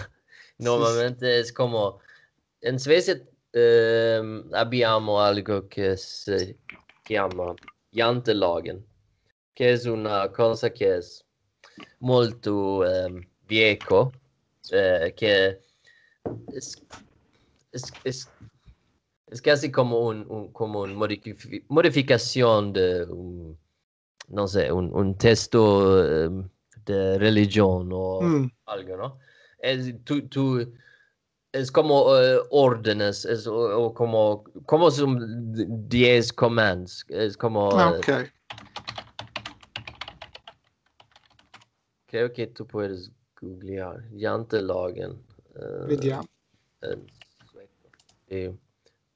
Normalmente sì. è come in Svezia eh, abbiamo algo che si chiama Jantelagen Que es una cosa que es muy em, viejo, eh, que es, casi como un, una modificación de un, no sé, un, texto em, de religión o mm. algo, ¿no? Es, como eh, órdenes, o, como, como son 10 commands, es como... Ah, eh, Creo che que tú puedes googlear Jantelagen. Uh, Vediamo. Eh,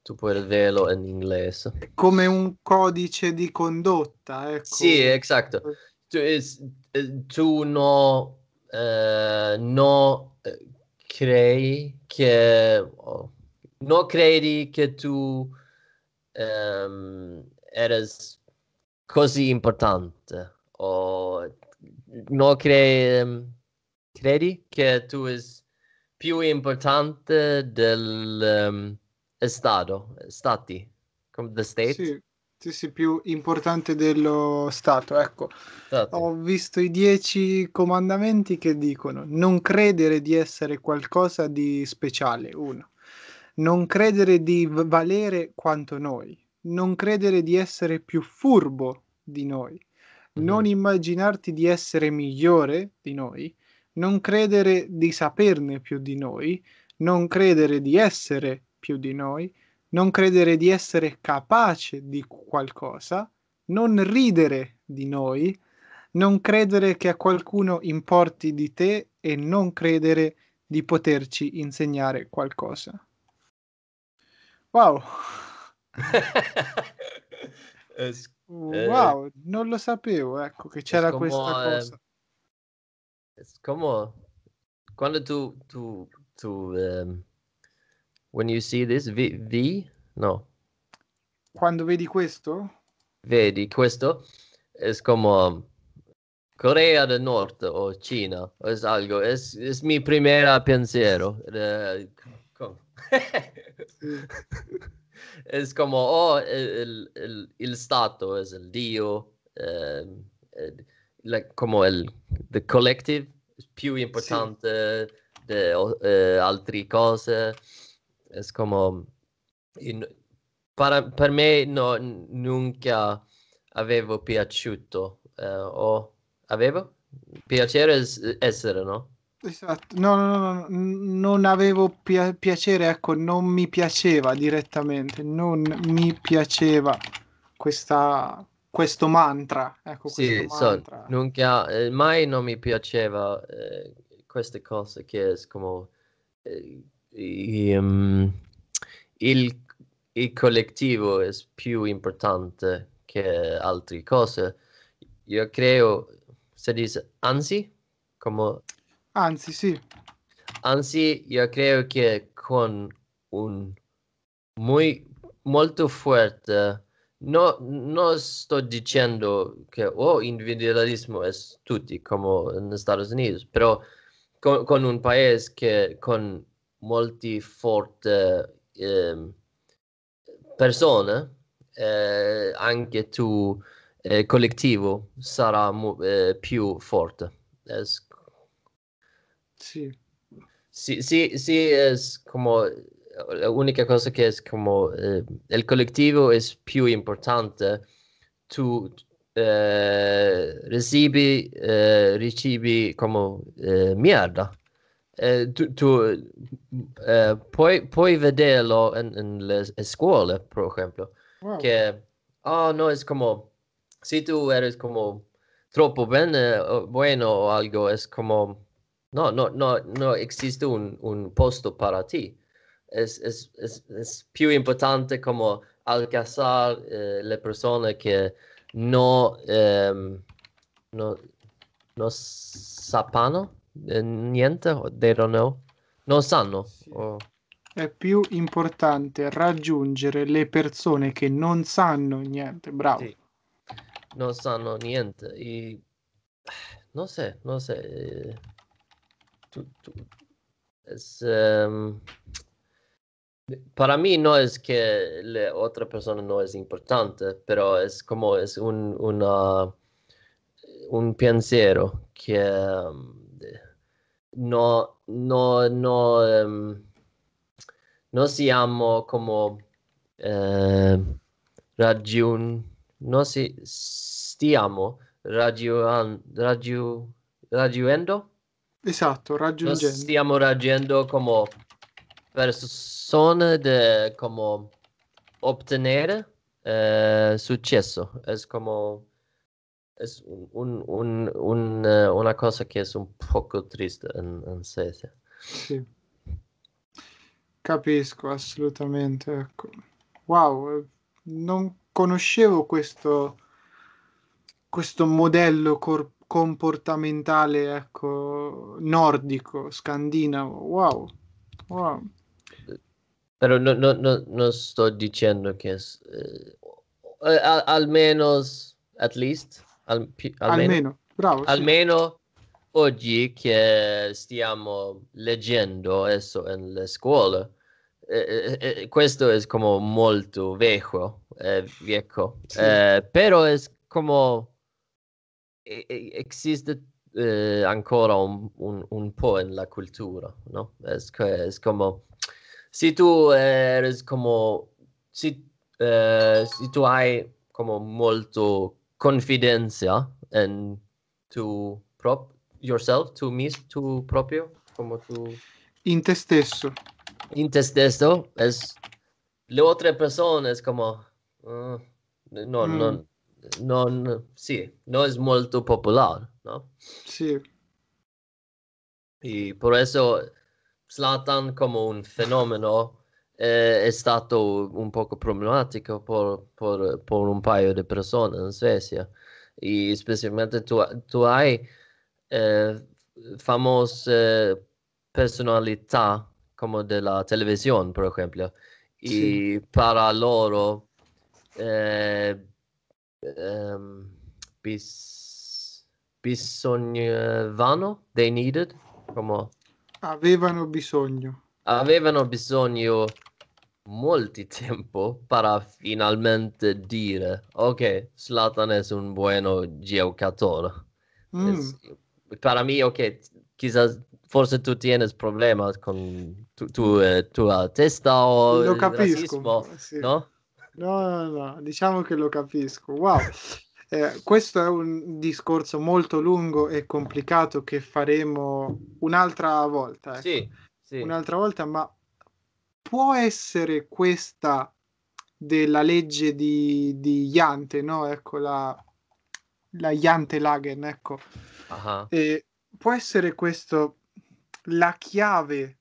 tu puoi vederlo in inglese. come un codice di condotta, ecco. Sì, esatto. Tu, es, eh, tu no, eh, no eh, crei che... Oh, no credi che tu um, ehm, eras così importante no, cre- ehm, credi che tu è più importante del um, Stato, Stati, come the state? Sì. Sì, sì, più importante dello Stato, ecco. Stato. Ho visto i dieci comandamenti che dicono non credere di essere qualcosa di speciale, uno. Non credere di valere quanto noi. Non credere di essere più furbo di noi. Mhm. non immaginarti di essere migliore di noi, non credere di saperne più di noi, non credere di essere più di noi, non credere di essere capace di qualcosa, non ridere di noi, non credere che a qualcuno importi di te e non credere di poterci insegnare qualcosa. Wow! Eh, eh, wow, eh, non lo sapevo, ecco, che c'era como, questa cosa. Eh, come quando tu, tu, tu um, when you see this, vi, vi, no. Quando vedi questo? Vedi questo, è come Corea del Nord o Cina, o es algo, è il mio primo pensiero. Eh, come? es como, oh, el, el, el Stato es el Dio, eh, la, como el the collective è più importante sì. di eh, altre cose. È come, in, para, per me no, nunca avevo piaciuto eh, o avevo piacere essere, no? Esatto, no, no, no, no. non avevo pi- piacere, ecco, non mi piaceva direttamente, non mi piaceva questa, questo mantra. Ecco, sì, questo mantra. So, nunca, eh, mai non mi piaceva eh, queste cose che è come eh, um, il, il collettivo è più importante che altre cose. Io credo, se dice, anzi, come Anzi, sì. Anzi, io credo che con un muy, molto forte, no, non sto dicendo che o oh, individualismo è tutti come negli Stati Uniti, però con, con, un paese che con molti forti eh, persone, eh, anche tu eh, collettivo, sarà mo- eh, più forte. Es- Sí. Sí, sí, sí, es como la única cosa que es como eh, el colectivo es più importante. Tú eh, Recibes eh, como mierda. tu, tu puoi, en, las le por ejemplo. Que, ah, no, es como, si tú eres como troppo bene, bueno o algo, es como No, no, no, no esiste un, un posto per ti. Es, es, es, es più importante como alcanzar eh, le persone che no, ehm, no, no sapano eh, niente, they don't know, non sanno. Sì. O... È più importante raggiungere le persone che non sanno niente, bravo. Sì. Non sanno niente, e... non so, non so. Eh, Em, para mí no es que la otra persona no es importante, pero es como es un, una, un pensero que em, no, no, no, em, no siamo como eh, radio no si, radio radio Esatto, raggiungendo. Nos stiamo raggiungendo come persone de como obtener eh, successo. È come es un, un, un, eh, una cosa che è un poco triste en, en CS. Sì. Capisco assolutamente. Ecco. Wow, eh, non conoscevo questo, questo modello corporativo comportamentale ecco, nordico, scandinavo. Wow, wow. Però no, no, no, non sto dicendo che eh, eh almeno, at least, al, almeno, almeno, bravo, almeno sì. oggi che stiamo leggendo adesso nelle scuole, eh, eh, eh questo è come molto vecchio, eh, vecchio. Sì. però è come E, e, existe eh, ancora un, un, en la cultura, ¿no? Es, como, si tú eres como, si, eh, si tú hay como molto confidencia en tu prop, yourself, tu mis, tu propio, como tu... In te stesso. In te stesso, es, le como, ah, no, mm. no, non, sì, no es molto popolare, ¿no? Sì. E per questo Slatan come un fenómeno eh, è stato un poco problematico per, por, por, un paio di persone in Svezia. E specialmente tu, tu hai eh, famose personalità come della televisione, per esempio, sì. e para loro eh, um, ehm, bis, bisognavano, they needed, come... Avevano bisogno. Avevano bisogno molti tempo per finalmente dire, ok, Slatan è un buono giocatore. Mm. Per me, ok, quizás forse tu hai problemi con tu, tu, eh, tua testa o Lo capisco, racismo, sì. no? no, no, no, diciamo che lo capisco. Wow. Eh, questo è un discorso molto lungo e complicato che faremo un'altra volta. Ecco. Sì, sì. Un'altra volta, ma può essere questa della legge di, di Jante, no? Ecco la, la Jante Lagen, ecco. Uh-huh. Eh, può essere questo la chiave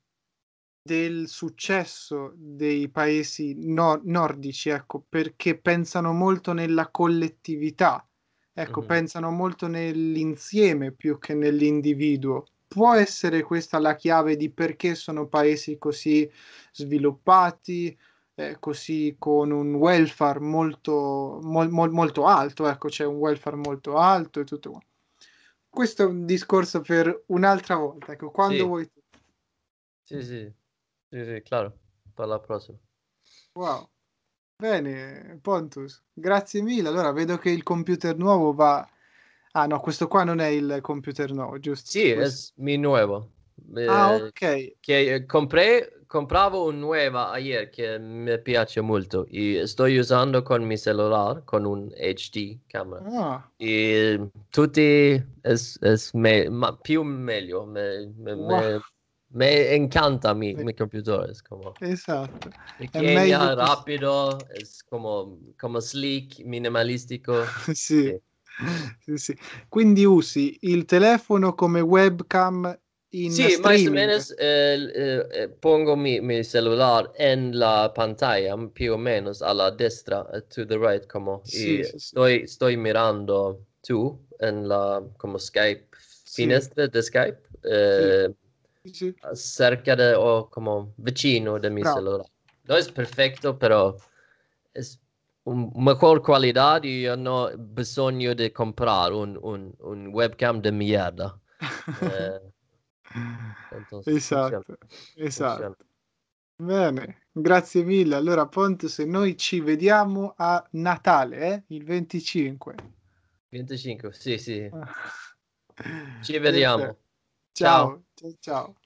del successo dei paesi no- nordici, ecco, perché pensano molto nella collettività, ecco, mm-hmm. pensano molto nell'insieme più che nell'individuo. Può essere questa la chiave di perché sono paesi così sviluppati, eh, così con un welfare molto, mol- mol- molto alto, ecco, c'è un welfare molto alto e tutto quanto. Questo è un discorso per un'altra volta, ecco, quando sì. vuoi. Sì, sì. Sì, sì, claro, per la prossima. Wow. Bene, Pontus, grazie mille. Allora, vedo che il computer nuovo va... Ah no, questo qua non è il computer nuovo, giusto? Sì, questo... è mi nuovo. Eh, ah, ok. Che eh, comprei, compravo un nuovo ieri che mi piace molto. E sto usando con il mio cellulare, con un HD camera. Ah. E tutti è, è me, più meglio. Me, me, wow. Ma encántame mi, esatto. mi computador, es como... Exacto. Pequeña, rápido, es como, como slick, minimalistico. sì. E... sì, Quindi usi il telefono come webcam in sì, streaming. Menos, eh, eh, eh, pongo mi, mi celular en la pantalla, più o meno alla destra, eh, to the right, come... Sì, sì, sto, sì. sto mirando tu en la, como Skype, finestra di Skype. Eh, sì. cercare o come vicino del mio allora. cellulare. è perfetto, però è una qualità io ho bisogno di comprare un, un, un webcam di merda. eh, esatto, funziona. esatto. Funziona. Bene, grazie mille. Allora, Pontus, noi ci vediamo a Natale, eh? il 25. 25, sì, sì. Ah. Ci vediamo. Ciao. Ciao. Tchau, tchau.